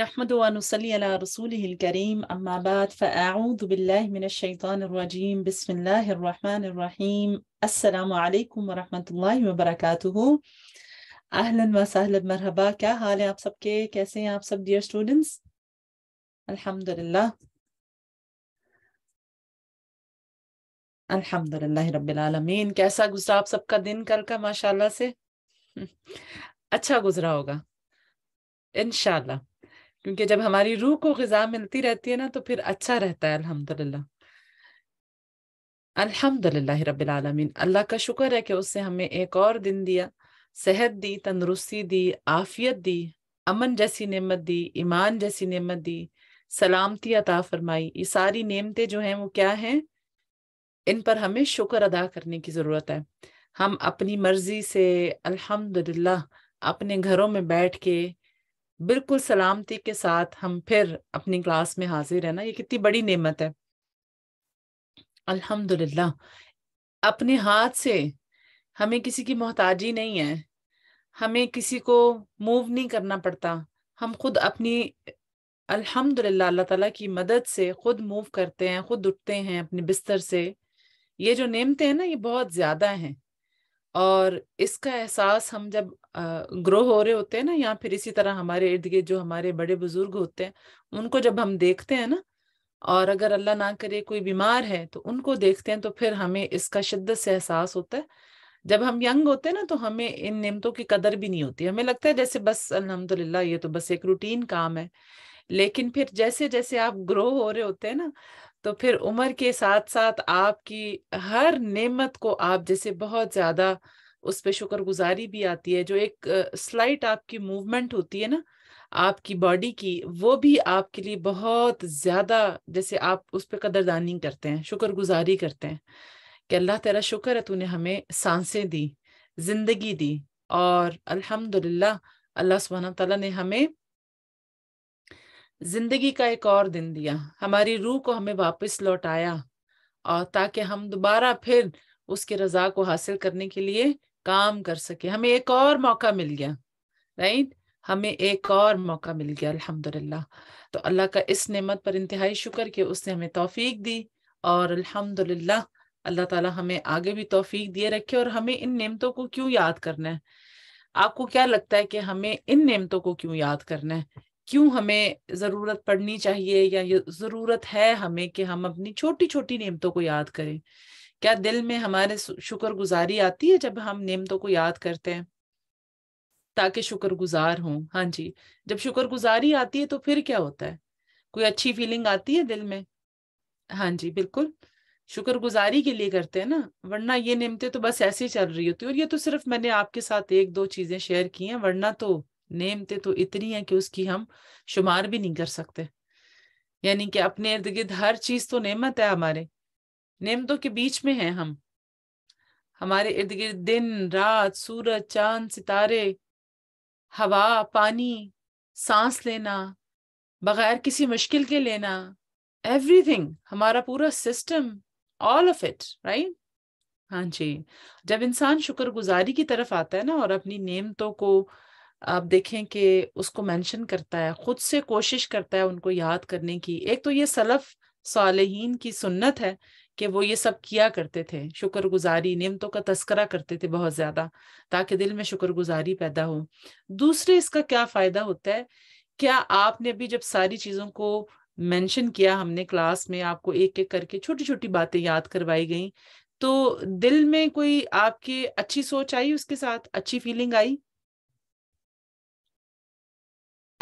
نحمد ونصلي على رسوله الكريم أما بعد فأعوذ بالله من الشيطان الرجيم بسم الله الرحمن الرحيم السلام عليكم ورحمة الله وبركاته أهلا وسهلا مرحبا क्या हाल है आप सबके الحمد لله الحمد لله رب العالمين كيسا अल्हम्दुलिल्लाह रब्बिल سب कैसा دن आप सबका दिन कल का माशाल्लाह से अच्छा गुजरा होगा الله کیونکہ جب ہماری روح کو غذا ملتی رہتی ہے نا تو پھر اچھا رہتا ہے الحمد للہ الحمد للہ رب العالمین اللہ کا شکر ہے کہ اس سے ہمیں ایک اور دن دیا صحت دی تندرستی دی آفیت دی امن جیسی نعمت دی ایمان جیسی نعمت دی سلامتی عطا فرمائی یہ ساری نعمتیں جو ہیں وہ کیا ہیں ان پر ہمیں شکر ادا کرنے کی ضرورت ہے ہم اپنی مرضی سے الحمد للہ اپنے گھروں میں بیٹھ کے بالکل سلامتی کے ساتھ ہم پھر اپنی کلاس میں حاضر ہیں نا یہ کتنی بڑی نعمت ہے الحمد للہ اپنے ہاتھ سے ہمیں کسی کی محتاجی نہیں ہے ہمیں کسی کو موو نہیں کرنا پڑتا ہم خود اپنی الحمد للہ اللہ تعالیٰ کی مدد سے خود موو کرتے ہیں خود اٹھتے ہیں اپنے بستر سے یہ جو نعمتیں ہیں نا یہ بہت زیادہ ہیں اور اس کا احساس ہم جب گرو ہو رہے ہوتے ہیں نا یا پھر اسی طرح ہمارے ارد گرد جو ہمارے بڑے بزرگ ہوتے ہیں ان کو جب ہم دیکھتے ہیں نا اور اگر اللہ نہ کرے کوئی بیمار ہے تو ان کو دیکھتے ہیں تو پھر ہمیں اس کا شدت سے احساس ہوتا ہے جب ہم ینگ ہوتے ہیں نا تو ہمیں ان نعمتوں کی قدر بھی نہیں ہوتی ہمیں لگتا ہے جیسے بس الحمد للہ یہ تو بس ایک روٹین کام ہے لیکن پھر جیسے جیسے آپ گرو ہو رہے ہوتے ہیں نا تو پھر عمر کے ساتھ ساتھ آپ کی ہر نعمت کو آپ جیسے بہت زیادہ اس پہ شکر گزاری بھی آتی ہے جو ایک سلائٹ آپ کی موومنٹ ہوتی ہے نا آپ کی باڈی کی وہ بھی آپ کے لیے بہت زیادہ جیسے آپ اس پہ قدردانی کرتے ہیں شکر گزاری کرتے ہیں کہ اللہ تعالیٰ شکر ہے تو نے ہمیں سانسیں دی زندگی دی اور الحمد للہ اللہ سبحانہ تعالیٰ نے ہمیں زندگی کا ایک اور دن دیا ہماری روح کو ہمیں واپس لوٹایا اور تاکہ ہم دوبارہ پھر اس کی رضا کو حاصل کرنے کے لیے کام کر سکے ہمیں ایک اور موقع مل گیا رائٹ ہمیں ایک اور موقع مل گیا الحمد تو اللہ کا اس نعمت پر انتہائی شکر کہ اس نے ہمیں توفیق دی اور الحمد اللہ تعالیٰ ہمیں آگے بھی توفیق دیے رکھے اور ہمیں ان نعمتوں کو کیوں یاد کرنا ہے آپ کو کیا لگتا ہے کہ ہمیں ان نعمتوں کو کیوں یاد کرنا ہے کیوں ہمیں ضرورت پڑنی چاہیے یا ضرورت ہے ہمیں کہ ہم اپنی چھوٹی چھوٹی نعمتوں کو یاد کریں کیا دل میں ہمارے شکر گزاری آتی ہے جب ہم نعمتوں کو یاد کرتے ہیں تاکہ شکر گزار ہوں ہاں جی جب شکر گزاری آتی ہے تو پھر کیا ہوتا ہے کوئی اچھی فیلنگ آتی ہے دل میں ہاں جی بالکل شکر گزاری کے لیے کرتے ہیں نا ورنہ یہ نعمتیں تو بس ایسے چل رہی ہوتی اور یہ تو صرف میں نے آپ کے ساتھ ایک دو چیزیں شیئر کی ہیں ورنہ تو نعمتیں تو اتنی ہیں کہ اس کی ہم شمار بھی نہیں کر سکتے یعنی کہ اپنے ارد گرد ہر چیز تو نعمت ہے ہمارے نعمتوں کے بیچ میں ہیں ہم ہمارے ارد گرد دن رات سورج چاند ستارے ہوا پانی سانس لینا بغیر کسی مشکل کے لینا ایوری تھنگ ہمارا پورا system all of it right ہاں جی جب انسان شکر گزاری کی طرف آتا ہے نا اور اپنی نعمتوں کو آپ دیکھیں کہ اس کو مینشن کرتا ہے خود سے کوشش کرتا ہے ان کو یاد کرنے کی ایک تو یہ سلف صالحین کی سنت ہے کہ وہ یہ سب کیا کرتے تھے شکر گزاری نعمتوں کا تذکرہ کرتے تھے بہت زیادہ تاکہ دل میں شکر گزاری پیدا ہو دوسرے اس کا کیا فائدہ ہوتا ہے کیا آپ نے بھی جب ساری چیزوں کو مینشن کیا ہم نے کلاس میں آپ کو ایک ایک کر کے چھوٹی چھوٹی باتیں یاد کروائی گئیں تو دل میں کوئی آپ کی اچھی سوچ آئی اس کے ساتھ اچھی فیلنگ آئی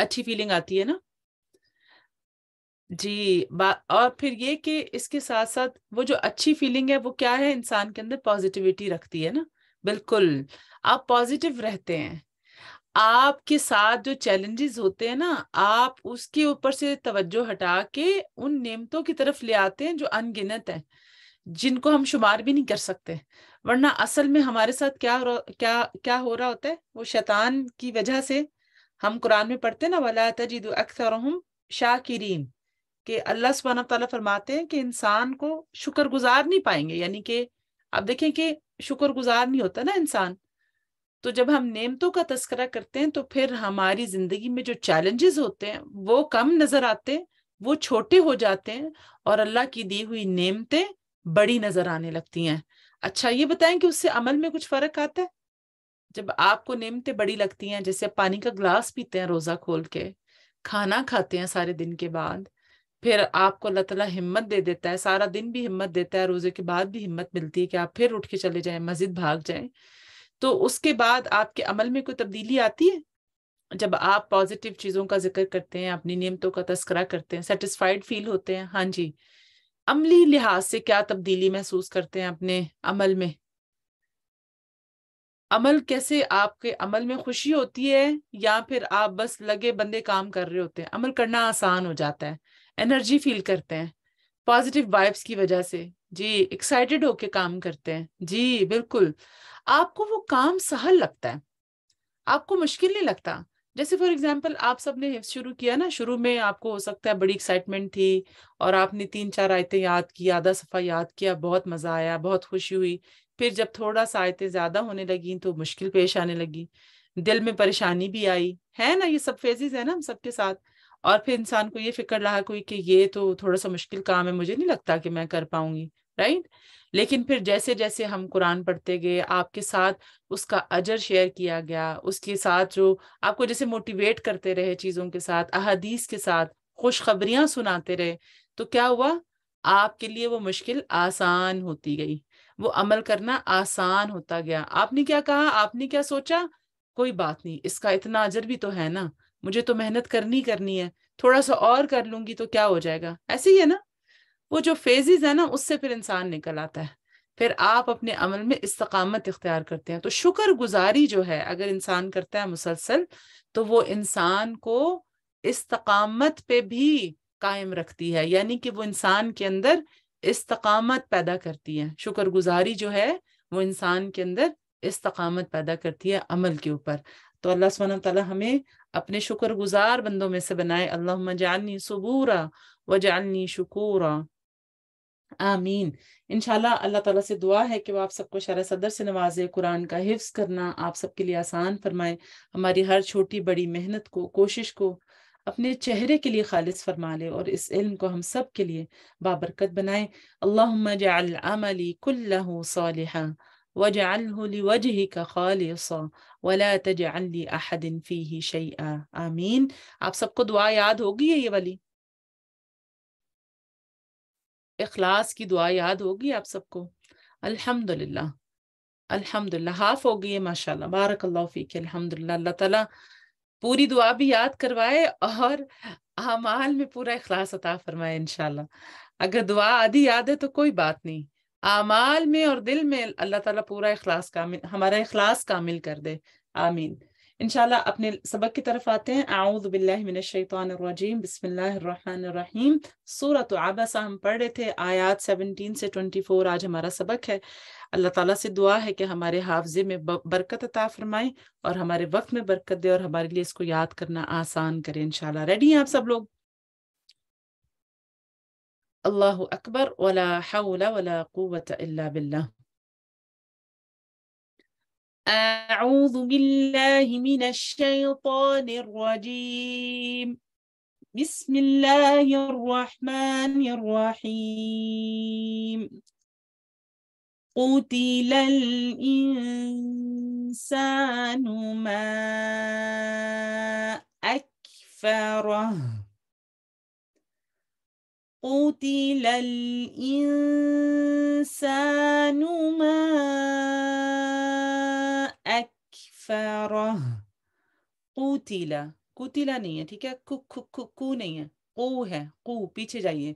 اچھی فیلنگ آتی ہے نا جی اور پھر یہ کہ اس کے ساتھ ساتھ وہ جو اچھی فیلنگ ہے وہ کیا ہے انسان کے اندر پازیٹیوٹی رکھتی ہے نا بالکل آپ پازیٹیو رہتے ہیں آپ کے ساتھ جو چیلنجز ہوتے ہیں نا آپ اس کے اوپر سے توجہ ہٹا کے ان نعمتوں کی طرف لے آتے ہیں جو انگنت ہیں جن کو ہم شمار بھی نہیں کر سکتے ورنہ اصل میں ہمارے ساتھ کیا کیا کیا ہو رہا ہوتا ہے وہ شیطان کی وجہ سے ہم قرآن میں پڑھتے ہیں نا ولا تجد اکثرهم شاکرین کہ اللہ سبحانہ وتعالی فرماتے ہیں کہ انسان کو شکر گزار نہیں پائیں گے یعنی کہ آپ دیکھیں کہ شکر گزار نہیں ہوتا نا انسان تو جب ہم نعمتوں کا تذکرہ کرتے ہیں تو پھر ہماری زندگی میں جو چیلنجز ہوتے ہیں وہ کم نظر آتے ہیں وہ چھوٹے ہو جاتے ہیں اور اللہ کی دی ہوئی نعمتیں بڑی نظر آنے لگتی ہیں اچھا یہ بتائیں کہ اس سے عمل میں کچھ فرق آتا ہے جب آپ کو نعمتیں بڑی لگتی ہیں جیسے پانی کا گلاس پیتے ہیں روزہ کھول کے کھانا کھاتے ہیں سارے دن کے بعد پھر آپ کو اللہ تعالیٰ ہمت دے دیتا ہے سارا دن بھی ہمت دیتا ہے روزے کے بعد بھی ہمت ملتی ہے کہ آپ پھر اٹھ کے چلے جائیں مسجد بھاگ جائیں تو اس کے بعد آپ کے عمل میں کوئی تبدیلی آتی ہے جب آپ پازیٹیو چیزوں کا ذکر کرتے ہیں اپنی نعمتوں کا تذکرہ کرتے ہیں سیٹسفائڈ فیل ہوتے ہیں ہاں جی عملی لحاظ سے کیا تبدیلی محسوس کرتے ہیں اپنے عمل میں عمل کیسے آپ کے عمل میں خوشی ہوتی ہے یا پھر آپ بس لگے بندے کام کر رہے ہوتے ہیں عمل کرنا آسان ہو جاتا ہے انرجی فیل کرتے ہیں پازیٹیو وائبس کی وجہ سے جی ایکسائٹیڈ ہو کے کام کرتے ہیں جی بالکل آپ کو وہ کام سہل لگتا ہے آپ کو مشکل نہیں لگتا جیسے فار ایگزامپل آپ سب نے حفظ شروع کیا نا شروع میں آپ کو ہو سکتا ہے بڑی ایکسائٹمنٹ تھی اور آپ نے تین چار آیتیں یاد کی آدھا صفحہ یاد کیا بہت مزہ آیا بہت خوشی ہوئی پھر جب تھوڑا سا آیتیں زیادہ ہونے لگیں تو مشکل پیش آنے لگی دل میں پریشانی بھی آئی ہے نا یہ سب فیزز ہے نا ہم سب کے ساتھ اور پھر انسان کو یہ فکر لاحق ہوئی کہ یہ تو تھوڑا سا مشکل کام ہے مجھے نہیں لگتا کہ میں کر پاؤں گی رائٹ لیکن پھر جیسے جیسے ہم قرآن پڑھتے گئے آپ کے ساتھ اس کا اجر شیئر کیا گیا اس کے ساتھ جو آپ کو جیسے موٹیویٹ کرتے رہے چیزوں کے ساتھ احادیث کے ساتھ خوشخبریاں سناتے رہے تو کیا ہوا آپ کے لیے وہ مشکل آسان ہوتی گئی وہ عمل کرنا آسان ہوتا گیا آپ نے کیا کہا آپ نے کیا سوچا کوئی بات نہیں اس کا اتنا اجر بھی تو ہے نا مجھے تو محنت کرنی کرنی ہے تھوڑا سا اور کر لوں گی تو کیا ہو جائے گا ایسے ہی ہے نا وہ جو فیزز ہے نا اس سے پھر انسان نکل آتا ہے پھر آپ اپنے عمل میں استقامت اختیار کرتے ہیں تو شکر گزاری جو ہے اگر انسان کرتا ہے مسلسل تو وہ انسان کو استقامت پہ بھی قائم رکھتی ہے یعنی کہ وہ انسان کے اندر استقامت پیدا کرتی ہے شکر گزاری جو ہے وہ انسان کے اندر استقامت پیدا کرتی ہے عمل کے اوپر تو اللہ سبحانہ وتعالی ہمیں اپنے شکر گزار بندوں میں سے بنائے اللہ صبورا وجعلنی شکورا آمین انشاءاللہ اللہ اللہ تعالیٰ سے دعا ہے کہ وہ آپ سب کو شرح صدر سے نوازے قرآن کا حفظ کرنا آپ سب کے لیے آسان فرمائے ہماری ہر چھوٹی بڑی محنت کو کوشش کو اپنے چہرے کے لیے خالص فرما لے اور اس علم کو ہم سب کے لیے بابرکت بنائے اللہم جعل عملی کلہ صالحا واجعله لوجهك خالصا ولا تجعل لي احد فيه شيئا امين اب سب کو دعا یاد ہو گئی ہے یہ والی اخلاص کی دعا یاد ہوگی اپ سب کو الحمدللہ الحمدللہ ہاف ہو گئی ہے ماشاءاللہ بارک اللہ فیک الحمدللہ اللہ تعالی پوری دعا بھی یاد کروائے اور اعمال میں پورا اخلاص عطا فرمائے انشاءاللہ اگر دعا آدھی یاد ہے تو کوئی بات نہیں اعمال میں اور دل میں اللہ تعالیٰ پورا اخلاص کامل ہمارا اخلاص کامل کر دے آمین انشاءاللہ اپنے سبق کی طرف آتے ہیں اعوذ باللہ من الشیطان الرجیم بسم اللہ الرحمن الرحیم سورة عبسہ ہم پڑھ رہے تھے آیات 17 سے 24 آج ہمارا سبق ہے اللہ تعالیٰ سے دعا ہے کہ ہمارے حافظے میں برکت عطا فرمائے اور ہمارے وقت میں برکت دے اور ہمارے لیے اس کو یاد کرنا آسان کرے انشاءاللہ ریڈی ہیں آپ سب لوگ الله أكبر ولا حول ولا قوة إلا بالله أعوذ بالله من الشيطان الرجيم بسم الله الرحمن الرحيم قتل الإنسان ما أكفره قتل الإنسان ما أكفره قتل قتل نہیں ہے ٹھیک ہے کو نہیں ہے قو ہے قو پیچھے جائیے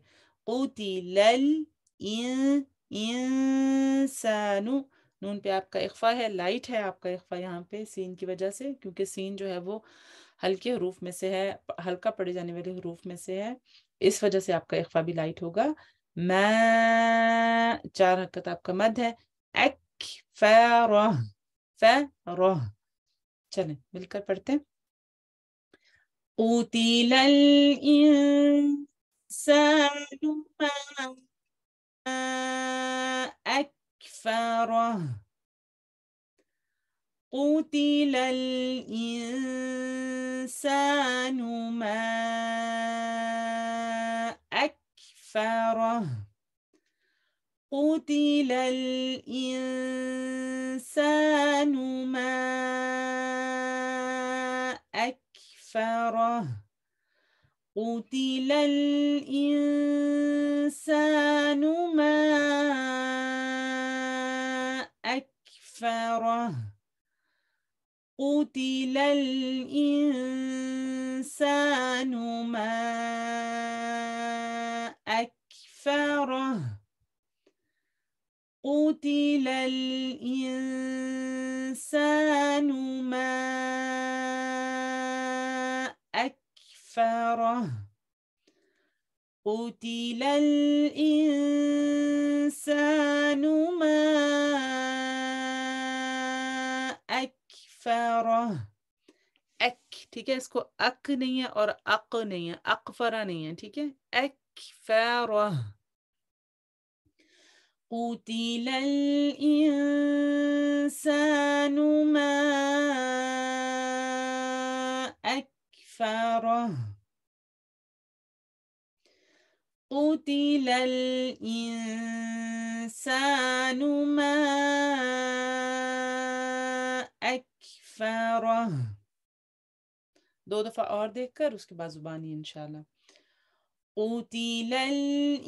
قتل الإنسان نون پہ آپ کا اخفا ہے لائٹ ہے آپ کا اخفا یہاں پہ سین کی وجہ سے کیونکہ سین جو ہے وہ ہلکے حروف میں سے ہے ہلکا پڑے جانے والے حروف میں سے ہے اس وجہ سے آپ کا ایک بھی لائٹ ہوگا میں چار حرکت آپ کا مد ہے ایک فر فر چلیں مل کر پڑھتے ہیں قتل الانسان ما روتی قتل الانسان ما كفارة قتل الإنسان ما أكفره قتل الإنسان ما أكفره قتل الإنسان ما أكفره قتل الإنسان ما أكفره قتل الإنسان ما أكفره أك ठीक اسكو इसको أو أقنية أقفرانية और أكفره قتل الإنسان ما أكفره قتل الإنسان ما أكفره دو دفعة और देखकर उसके إن شاء الله قتل الإنسان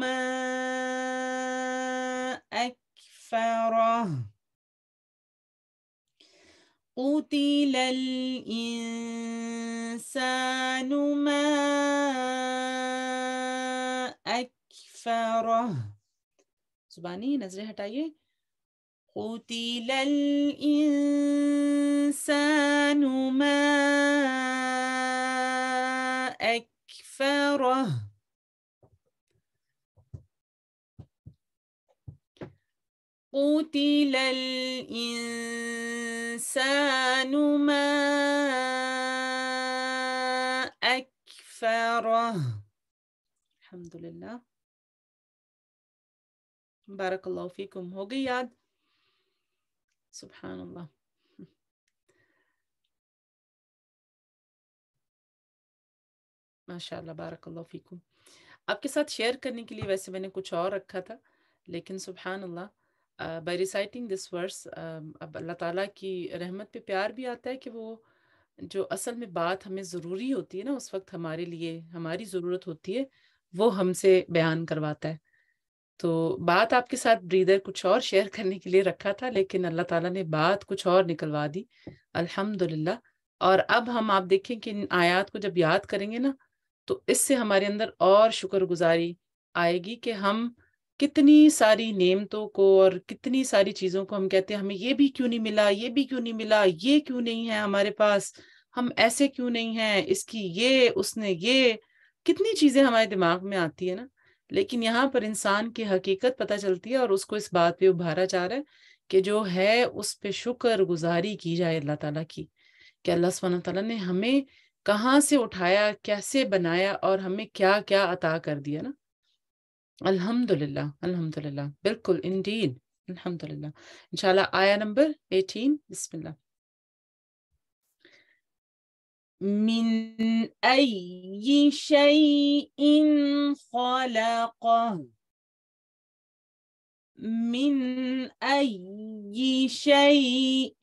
ما أكفره قتل الإنسان ما أكفره सुबानी नजरें हटाइए قتل الإنسان ما أكفره قتل الإنسان ما أكفره الحمد لله بارك الله فيكم هو قياد سبحان اللہ ماشاء اللہ بارک اللہ فیکم آپ کے ساتھ شیئر کرنے کے لیے ویسے میں نے کچھ اور رکھا تھا لیکن سبحان اللہ بائی ریسائٹنگ دس ورس اب اللہ تعالیٰ کی رحمت پہ پیار بھی آتا ہے کہ وہ جو اصل میں بات ہمیں ضروری ہوتی ہے نا اس وقت ہمارے لیے ہماری ضرورت ہوتی ہے وہ ہم سے بیان کرواتا ہے تو بات آپ کے ساتھ بریدر کچھ اور شیئر کرنے کے لیے رکھا تھا لیکن اللہ تعالیٰ نے بات کچھ اور نکلوا دی الحمد اور اب ہم آپ دیکھیں کہ ان آیات کو جب یاد کریں گے نا تو اس سے ہمارے اندر اور شکر گزاری آئے گی کہ ہم کتنی ساری نعمتوں کو اور کتنی ساری چیزوں کو ہم کہتے ہیں ہمیں یہ بھی کیوں نہیں ملا یہ بھی کیوں نہیں ملا یہ کیوں نہیں ہے ہمارے پاس ہم ایسے کیوں نہیں ہیں اس کی یہ اس نے یہ کتنی چیزیں ہمارے دماغ میں آتی ہے نا لیکن یہاں پر انسان کی حقیقت پتہ چلتی ہے اور اس کو اس بات پہ ابھارا جا رہا ہے کہ جو ہے اس پہ شکر گزاری کی جائے اللہ تعالیٰ کی کہ اللہ سبحانہ تعالیٰ نے ہمیں کہاں سے اٹھایا کیسے بنایا اور ہمیں کیا کیا عطا کر دیا نا الحمد للہ الحمد للہ بالکل انڈین الحمد للہ انشاء اللہ آیا نمبر ایٹین بسم اللہ من أي شيء خلقه من أي شيء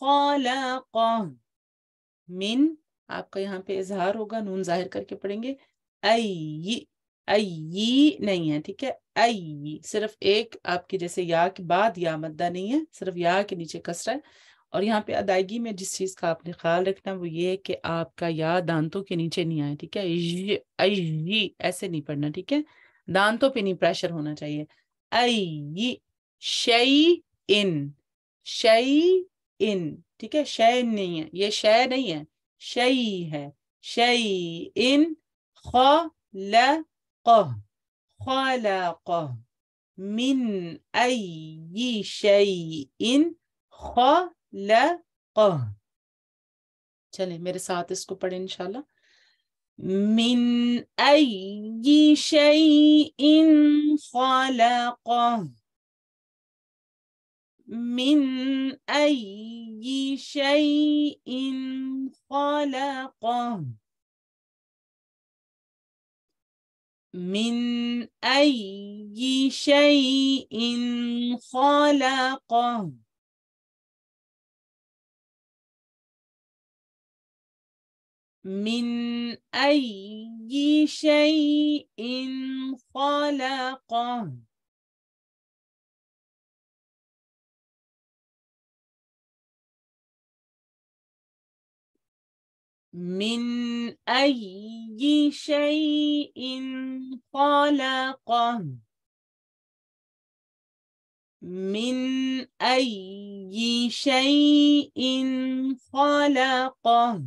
خلقه من آپ کا یہاں پہ اظہار ہوگا نون ظاہر کر کے پڑھیں گے ای ای نہیں ہے ٹھیک ہے ای صرف ایک آپ کی جیسے یا کے بعد یا مدہ نہیں ہے صرف یا کے نیچے کسر ہے اور یہاں پہ ادائیگی میں جس چیز کا آپ نے خیال رکھنا وہ یہ ہے کہ آپ کا یا دانتوں کے نیچے نہیں آئے ٹھیک ہے ایسے نہیں پڑھنا ٹھیک ہے دانتوں پہ نہیں پریشر ہونا چاہیے ائی ان شی ان ٹھیک ہے نہیں ہے یہ شے نہیں ہے شی ہے شی ان خ ل ان خ لقه चले मेरे साथ इसको पढ़े इंशाल्लाह من أي شيء خلقه من أي شيء خلقه من أي شيء خلقه من أي شيء خلقه من أي شيء خلقه من أي شيء خلقه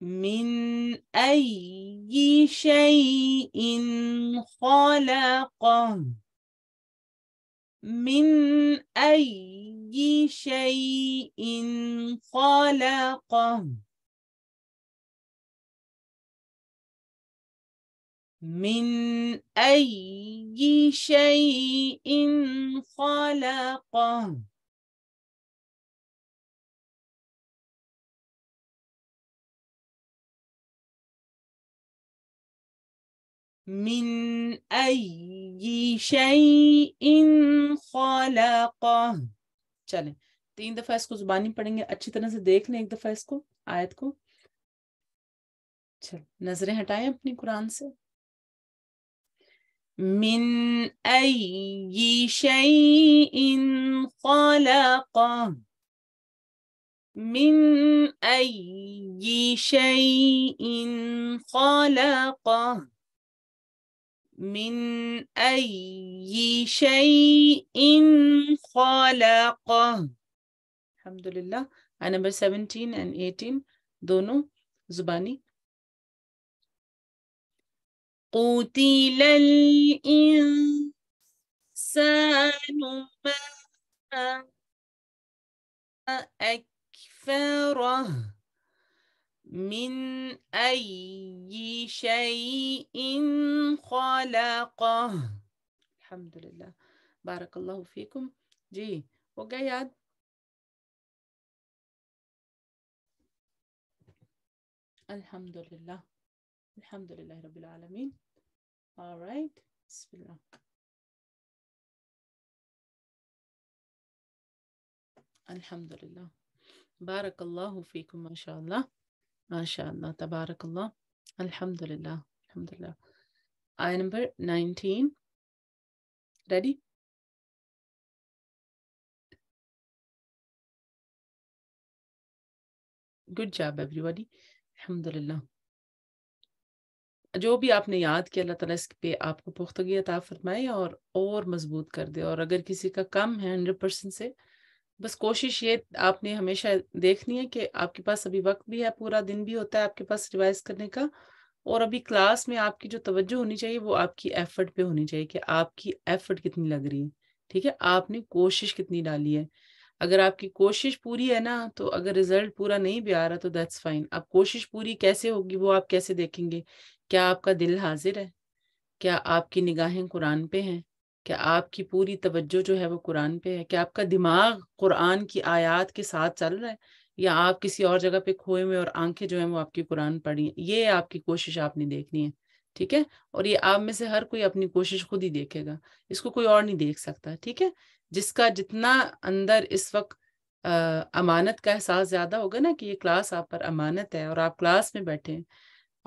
من أي شيء خلقه من أي شيء خلقه من أي شيء خلقه من أي شيء شعی چلے تین دفعہ اس کو زبانی پڑھیں گے اچھی طرح سے دیکھ لیں ایک دفعہ اس کو آیت کو چل نظریں ہٹائیں اپنی قرآن سے من أي شيء ان من أي شيء شعی من أي شيء خلقه الحمد لله بس 17 and 18 دونو زباني قتل الإنسان ما أكفره من أي شيء خلقه الحمد لله بارك الله فيكم جي وقياد الحمد لله الحمد لله رب العالمين alright بسم الله الحمد لله بارك الله فيكم ما شاء الله ماشاء اللہ تبارک اللہ الحمد للہ الحمد للہ I number nineteen ready good job everybody الحمد للہ جو بھی آپ نے یاد کیا اللہ تعالیٰ اس پہ آپ کو پختگی عطا فرمائے اور اور مضبوط کر دے اور اگر کسی کا کم ہے ہنڈریڈ پرسینٹ سے بس کوشش یہ آپ نے ہمیشہ دیکھنی ہے کہ آپ کے پاس ابھی وقت بھی ہے پورا دن بھی ہوتا ہے آپ کے پاس ریوائز کرنے کا اور ابھی کلاس میں آپ کی جو توجہ ہونی چاہیے وہ آپ کی ایفرٹ پہ ہونی چاہیے کہ آپ کی ایفرٹ کتنی لگ رہی ہے ٹھیک ہے آپ نے کوشش کتنی ڈالی ہے اگر آپ کی کوشش پوری ہے نا تو اگر ریزلٹ پورا نہیں بھی آ رہا تو دیٹس فائن اب کوشش پوری کیسے ہوگی وہ آپ کیسے دیکھیں گے کیا آپ کا دل حاضر ہے کیا آپ کی نگاہیں قرآن پہ ہیں کیا آپ کی پوری توجہ جو ہے وہ قرآن پہ ہے کہ آپ کا دماغ قرآن کی آیات کے ساتھ چل رہا ہے یا آپ کسی اور جگہ پہ کھوئے ہوئے اور آنکھیں جو ہیں وہ آپ کی قرآن پڑھی ہیں یہ آپ کی کوشش آپ نے دیکھنی ہے ٹھیک ہے اور یہ آپ میں سے ہر کوئی اپنی کوشش خود ہی دیکھے گا اس کو کوئی اور نہیں دیکھ سکتا ٹھیک ہے جس کا جتنا اندر اس وقت امانت کا احساس زیادہ ہوگا نا کہ یہ کلاس آپ پر امانت ہے اور آپ کلاس میں بیٹھے ہیں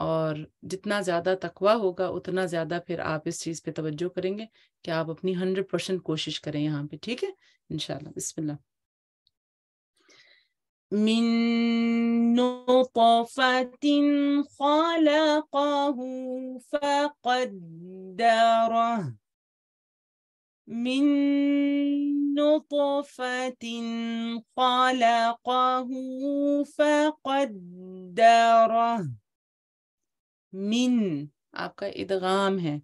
اور جتنا زیادہ تقوا ہوگا اتنا زیادہ پھر آپ اس چیز پہ توجہ کریں گے کہ آپ اپنی ہنڈریڈ پرسینٹ کوشش کریں یہاں پہ ٹھیک ہے انشاءاللہ بسم اللہ من خلقه فقدره من نطفة خلقه فقدره من آپ کا ادغام ہے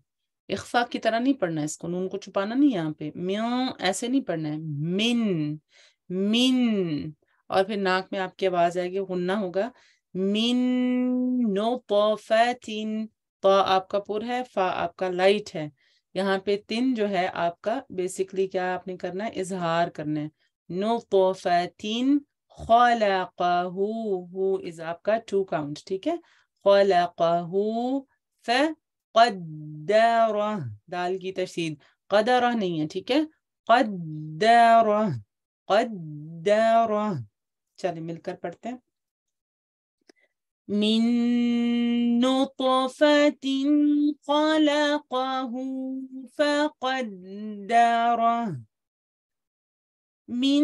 اخفا کی طرح نہیں پڑھنا ہے اس کو نون کو چھپانا نہیں یہاں پہ میوں ایسے نہیں پڑھنا ہے من من اور پھر ناک میں آپ کی آواز آئے گی غنہ ہوگا من نو آپ کا پور ہے فا آپ کا لائٹ ہے یہاں پہ تین جو ہے آپ کا بیسکلی کیا آپ نے کرنا ہے اظہار کرنا ہے نو پو خالقہو ہو از آپ کا ٹو کاؤنٹ ٹھیک ہے خلقه فقدره दाल की तशदीद कदर नहीं है ठीक है قدره कदर चलिए मिलकर पढ़ते हैं من نطفة خلقه فقدره من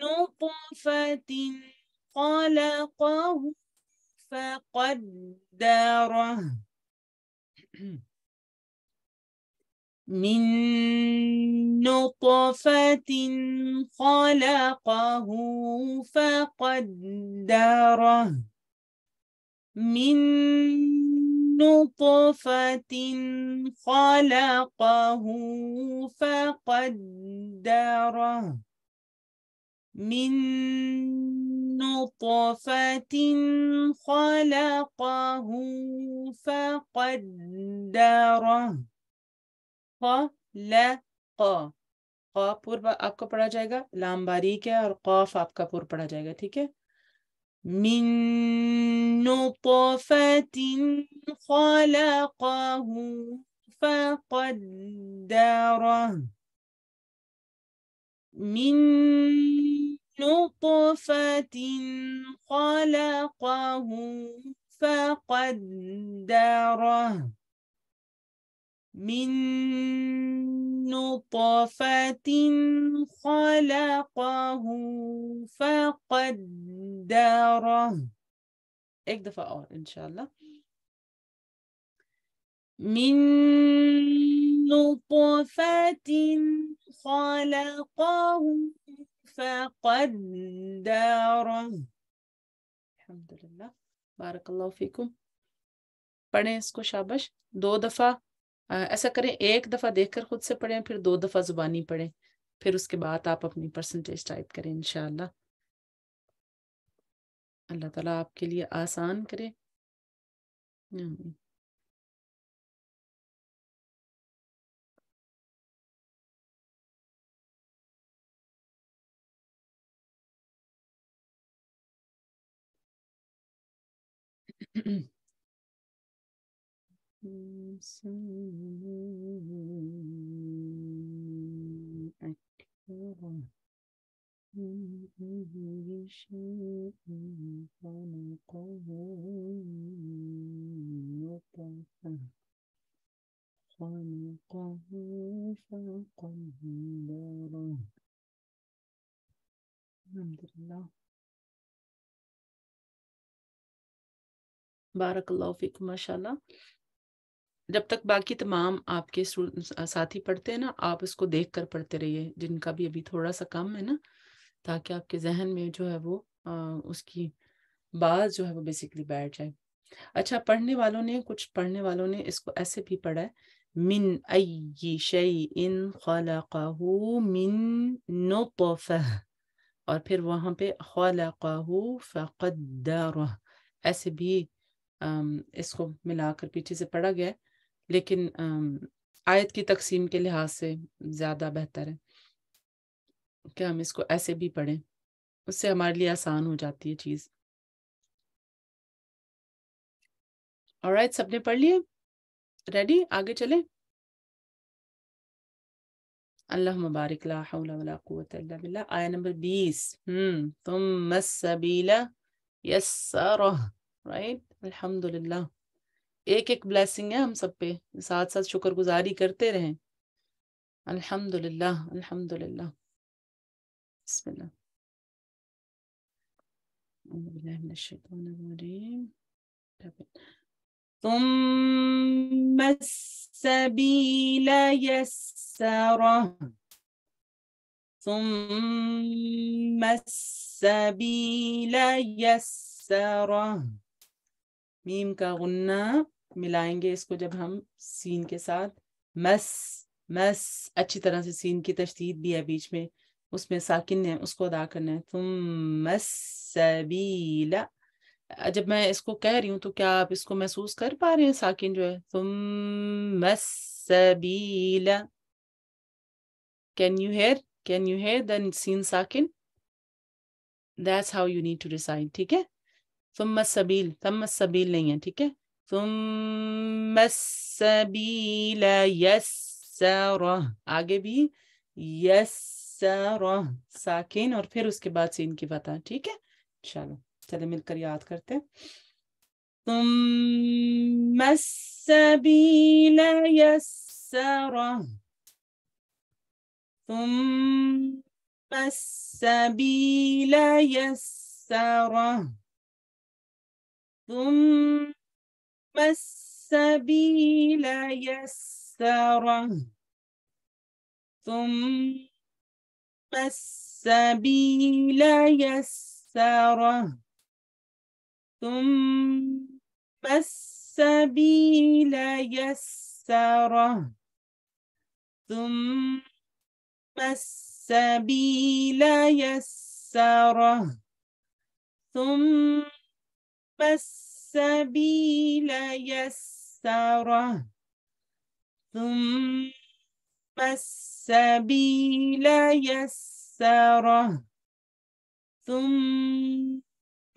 نطفة خلقه فقدره من نطفة خلقه فقدره من نطفة خلقه فقدره من نطفة خلقه فقدره خلق قا پور با آپ کو پڑھا جائے گا لام باریک ہے اور قاف آپ کا پور پڑھا جائے گا ٹھیک ہے من نطفة خلقه فقدره من نطفة خلقه فقدره من نطفة خلقه فقدره اكده فقار ان شاء الله من خلقه الحمد للہ بارک اللہ فیکم پڑھیں اس کو شابش دو دفعہ ایسا کریں ایک دفعہ دیکھ کر خود سے پڑھیں پھر دو دفعہ زبانی پڑھیں پھر اس کے بعد آپ اپنی پرسنٹیج ٹائپ کریں انشاءاللہ اللہ اللہ تعالیٰ آپ کے لیے آسان کرے أكثر من أي شيء الحمد لله بارک اللہ فک ماشاء اللہ جب تک باقی تمام آپ کے ساتھی پڑھتے ہیں نا آپ اس کو دیکھ کر پڑھتے رہیے جن کا بھی ابھی تھوڑا سا کم ہے نا تاکہ آپ کے ذہن میں جو ہے وہ اس کی جو ہے وہ بیٹھ جائے اچھا پڑھنے والوں نے کچھ پڑھنے والوں نے اس کو ایسے بھی پڑھا ہے من ای شی ان نطفہ اور پھر وہاں پہ فقدرہ ایسے بھی اس کو ملا کر پیچھے سے پڑھا گیا ہے لیکن آیت کی تقسیم کے لحاظ سے زیادہ بہتر ہے کہ ہم اس کو ایسے بھی پڑھیں اس سے ہمارے لیے آسان ہو جاتی ہے چیز اور right, سب نے پڑھ لیے ریڈی آگے چلیں اللہ مبارک لا حول ولا قوت الا باللہ آیہ نمبر بیس ہم تم مسبیلہ یسرہ رائٹ अल्हम्दुलिल्लाह एक एक ब्लेसिंग है हम सब पे साथ साथ शुक्रगुजारी करते रहें अल्हम्दुलिल्लाह अल्हम्दुलिल्लाह बिस्मिल्लाह ثم السبيل يسره ثم السبيل يسره میم کا غنہ ملائیں گے اس کو جب ہم سین کے ساتھ مس مس اچھی طرح سے سین کی تشدید بھی ہے بیچ میں اس میں ساکن ہے اس کو ادا کرنا ہے تم مس سبیلا جب میں اس کو کہہ رہی ہوں تو کیا آپ اس کو محسوس کر پا رہے ہیں ساکن جو ہے تم مس سبیلا can you hear can you hear then سین ساکن that's how you need to decide ٹھیک ہے ثم السبيل ثم السبيل نہیں ہے ثم السبيل يسره आगे भी يسره ساكن और फिर उसके बाद सीन की बता ٹھیک ہے چلو चले مل کر یاد کرتے ثم السبيل يسر ثم السبيل يسر ثم السبيل يسره ثم السبيل يسره ثم السبيل يسره ثم السبيل يسره ثم السبيل يسره ثم السبيل يسره ثم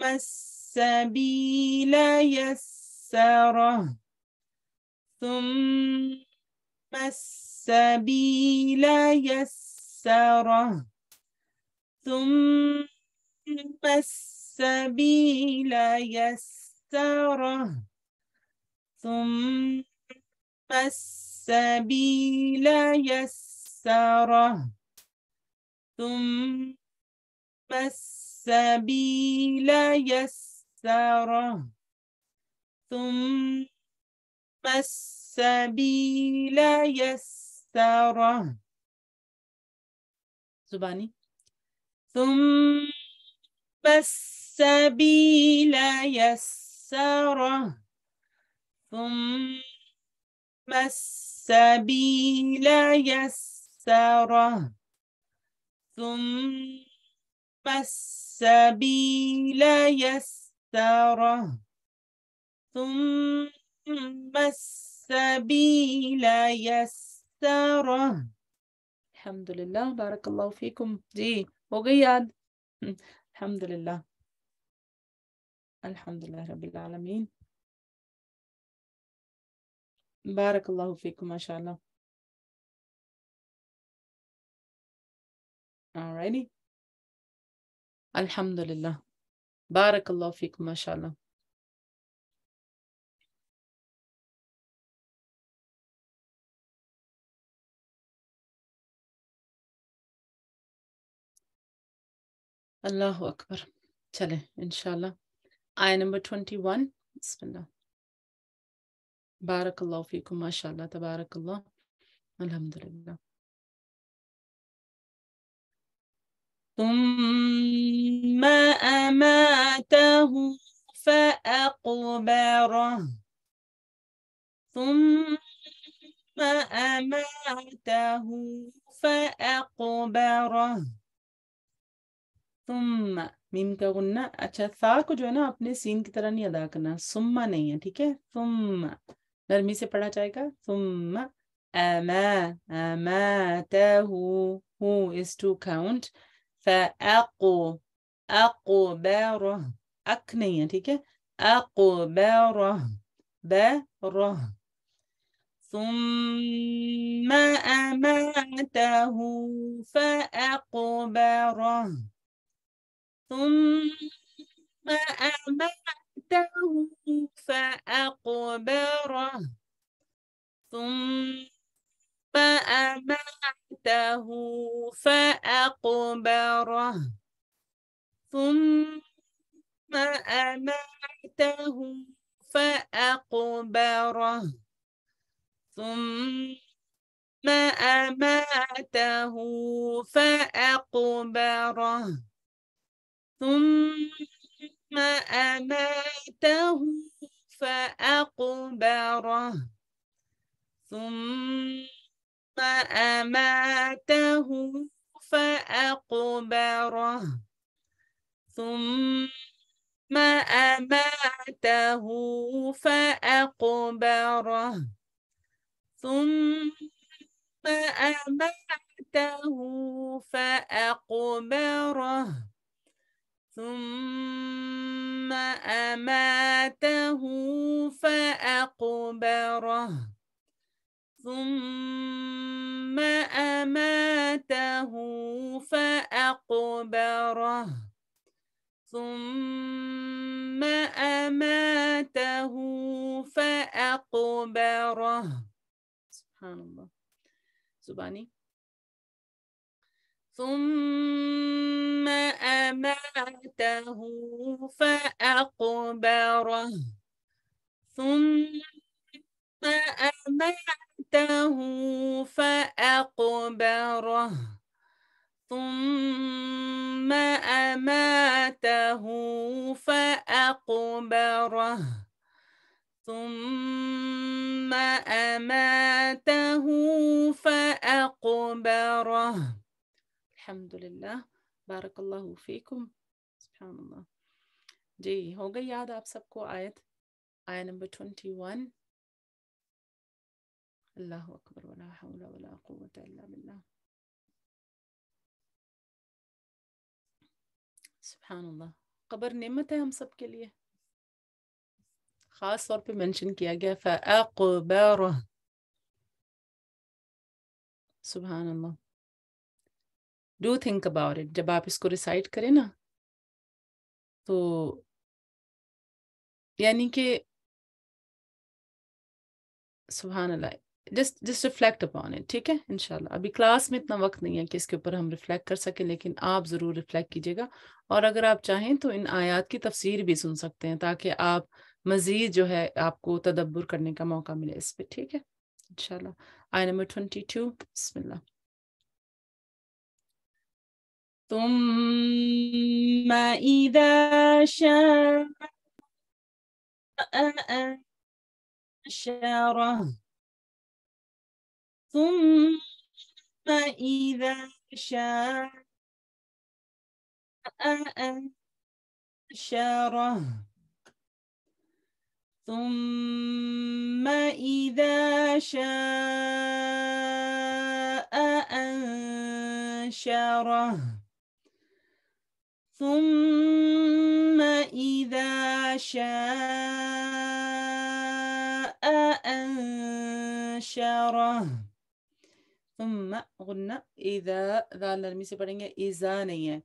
السبيل يسره ثم السبيل يسره ثم السبيل السبيل يسره ثم السبيل يسره ثم السبيل يسره ثم السبيل يسره زباني ثم السبيل يسره ثم السبيل يسره ثم السبيل يسره ثم السبيل يسره الحمد لله بارك الله فيكم جي وقياد الحمد لله الحمد لله رب العالمين بارك الله فيكم ما شاء الله alrighty الحمد لله بارك الله فيكم ما شاء الله الله أكبر تلي إن شاء الله آية نمبر 21 بسم الله بارك الله فيكم ما شاء الله تبارك الله الحمد لله ثم أماته فأقبره ثم أماته فأقبره سما میم کا گننا اچھا سا کو جو ہے نا اپنے سین کی طرح نہیں ادا کرنا سما نہیں ہے ٹھیک ہے سما نرمی سے پڑھا جائے گا سما اما اما تا ہو ہو is to count فا اقو اقو بارہ اک نہیں ہے ٹھیک ہے اقو بارہ بارہ ثم أماته فأقبره ثم أماته فأقبره ثم أماته فأقبره ثم أماته فأقبره ثم أماته فأقبره ثم أماته فأقبره ثم أماته فأقبره ثم أماته فأقبره ثم أماته فأقبره ثم أماته فأقبره ثم أماته فأقبره ثم أماته فأقبره سبحان الله سبحانه ثم أماته فأقبره ثم أماته فأقبره ثم أماته فأقبره ثم أماته فأقبره ثم أماته فأقبره الحمد لله بارक अल्लाह फीकुम سبحان الله जी हो गई याद आप सबको आयत आया नंबर ट्वेंटी वन अल्लाह अकबर वला हौल वला कुव्वत इल्ला बिल्लाह सुबहान अल्लाह कब्र नेमत है हम सब के लिए खास तौर पे मेंशन किया गया फ़अक़बर सुबहान अल्लाह ڈو تھنک اباؤٹ اٹ جب آپ اس کو ریسائٹ کریں نا تو یعنی کہ سبحان اللہ ریفلیکٹ ہے ٹھیک ابھی کلاس میں اتنا وقت نہیں ہے کہ اس کے اوپر ہم ریفلیکٹ کر سکیں لیکن آپ ضرور ریفلیکٹ کیجیے گا اور اگر آپ چاہیں تو ان آیات کی تفسیر بھی سن سکتے ہیں تاکہ آپ مزید جو ہے آپ کو تدبر کرنے کا موقع ملے اس پہ ٹھیک ہے ان شاء اللہ آئی نمبر ثم إذا شاء أنشره ثم إذا شاء أنشره ثم إذا شاء أنشره ثم إذا شاء أنشره ثم غنا نرمی سے پڑیں گے إذا نہیں ہے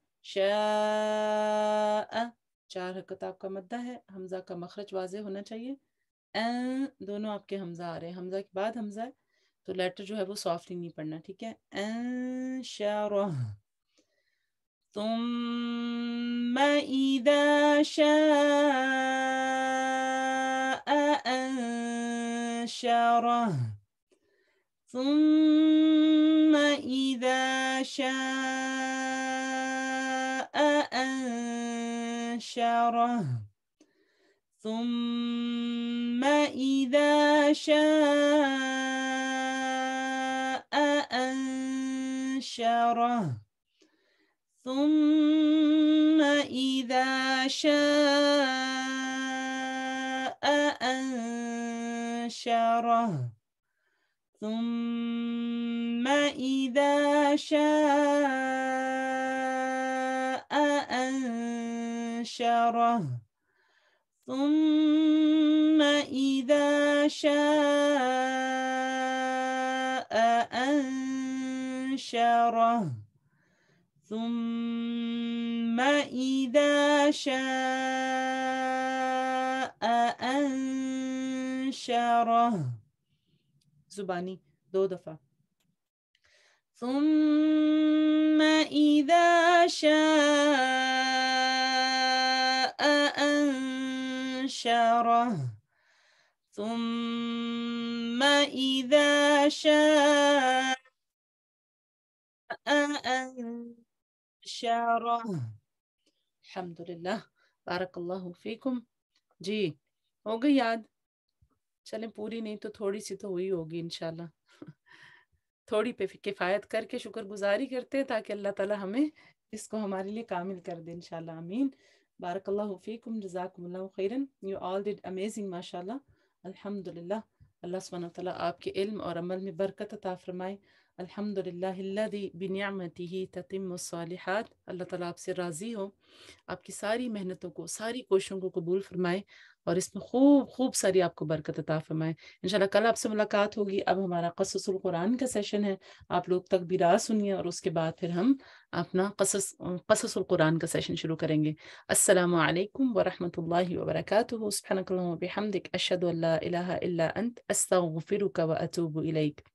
چار حرکت آپ کا مدہ ہے حمزہ کا مخرج واضح ہونا چاہیے این دونوں آپ کے حمزہ آ رہے ہیں حمزہ کے بعد حمزہ ہے تو لیٹر جو ہے وہ سافٹ ہی نہیں پڑھنا ٹھیک ہے این شرو ثم إذا شاء أنشره ثم إذا شاء أنشره ثم إذا شاء أنشره ثم إذا شاء أنشره ثم إذا شاء أنشره ثم إذا شاء أنشره ثم إذا شاء أنشره زباني دو دفع ثم إذا شاء أنشره ثم إذا شاء شعره الحمد لله بارक अल्लाह फीकुम जी हो गई याद चलें पूरी नहीं तो थोड़ी सी तो हुई होगी इनशाला थोड़ी पे किफ़ायत करके शुक्रगुजारी करते हैं ताकि अल्लाह ताला हमें इसको हमारे लिए कामिल कर दे इनशाला आमीन بارك الله فيكم جزاكم الله خيرا you all did amazing mashallah alhamdulillah Allah subhanahu wa ta'ala आपके इल्म और अमल में बरकत अता फरमाए الحمد للہ اللہ دِی بنیامتی اللہ تعالیٰ آپ سے راضی ہو آپ کی ساری محنتوں کو ساری کوششوں کو قبول فرمائے اور اس میں خوب خوب ساری آپ کو برکت عطا فرمائے انشاءاللہ کل آپ سے ملاقات ہوگی اب ہمارا قصص القرآن کا سیشن ہے آپ لوگ تک بھی راج اور اس کے بعد پھر ہم اپنا قصص قصص القرآن کا سیشن شروع کریں گے السلام علیکم ورحمۃ اللہ وبرکاتہ سبحانک اللہ اللہ الہ الا انت استغفرک الیک